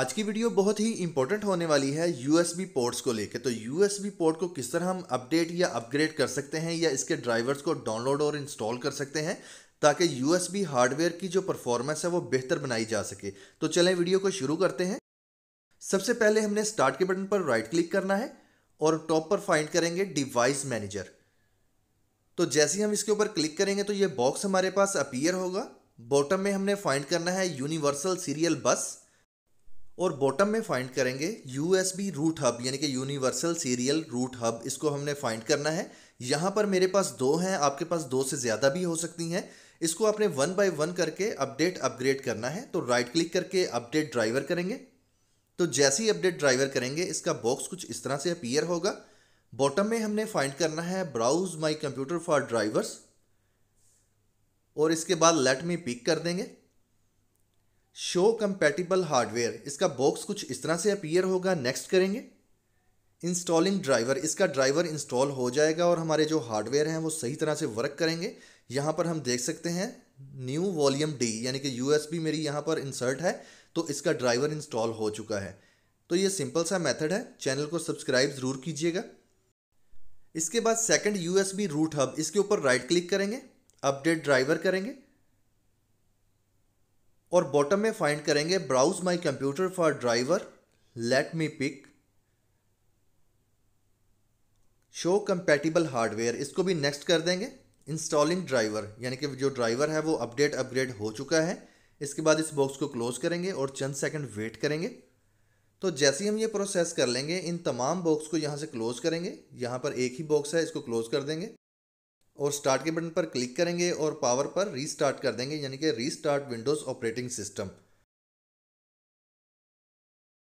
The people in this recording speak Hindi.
आज की वीडियो बहुत ही इंपॉर्टेंट होने वाली है यूएसबी पोर्ट्स को लेकर तो यूएसबी पोर्ट को किस तरह हम अपडेट या अपग्रेड कर सकते हैं या इसके ड्राइवर्स को डाउनलोड और इंस्टॉल कर सकते हैं ताकि यूएसबी हार्डवेयर की जो परफॉर्मेंस है वो बेहतर बनाई जा सके तो चलें वीडियो को शुरू करते हैं सबसे पहले हमने स्टार्ट के बटन पर राइट क्लिक करना है और टॉप पर फाइंड करेंगे डिवाइस मैनेजर तो जैसे ही हम इसके ऊपर क्लिक करेंगे तो ये बॉक्स हमारे पास अपीयर होगा बॉटम में हमने फाइंड करना है यूनिवर्सल सीरियल बस और बॉटम में फाइंड करेंगे U S B root hub यानी कि यूनिवर्सल सीरियल रूट हब इसको हमने फाइंड करना है यहाँ पर मेरे पास दो हैं आपके पास दो से ज़्यादा भी हो सकती हैं इसको आपने वन बाय वन करके अपडेट अपग्रेड करना है तो राइट क्लिक करके अपडेट ड्राइवर करेंगे तो जैसे ही अपडेट ड्राइवर करेंगे इसका बॉक्स कुछ इस तरह से अपीयर होगा बॉटम में हमने फाइंड करना है browse my computer for drivers और इसके बाद लेट मी पिक कर देंगे शो कंपेटिबल हार्डवेयर इसका बॉक्स कुछ इस तरह से अपीयर होगा नेक्स्ट करेंगे इंस्टॉलिंग ड्राइवर इसका ड्राइवर इंस्टॉल हो जाएगा और हमारे जो हार्डवेयर हैं वो सही तरह से वर्क करेंगे यहाँ पर हम देख सकते हैं न्यू वॉल्यूम डी यानी कि यू मेरी यहाँ पर इंसर्ट है तो इसका ड्राइवर इंस्टॉल हो चुका है तो ये सिंपल सा मेथड है चैनल को सब्सक्राइब ज़रूर कीजिएगा इसके बाद सेकंड यूएसबी रूट हब इसके ऊपर राइट क्लिक करेंगे अपडेट ड्राइवर करेंगे और बॉटम में फाइंड करेंगे browse my computer for driver let me pick show compatible hardware इसको भी नेक्स्ट कर देंगे इंस्टॉलिंग ड्राइवर यानी कि जो ड्राइवर है वो अपडेट अपग्रेड हो चुका है इसके बाद इस बॉक्स को क्लोज करेंगे और चंद सेकंड वेट करेंगे तो जैसे ही हम ये प्रोसेस कर लेंगे इन तमाम बॉक्स को यहाँ से क्लोज करेंगे यहाँ पर एक ही बॉक्स है इसको क्लोज कर देंगे और स्टार्ट के बटन पर क्लिक करेंगे और पावर पर रीस्टार्ट कर देंगे यानी कि रीस्टार्ट विंडोज़ ऑपरेटिंग सिस्टम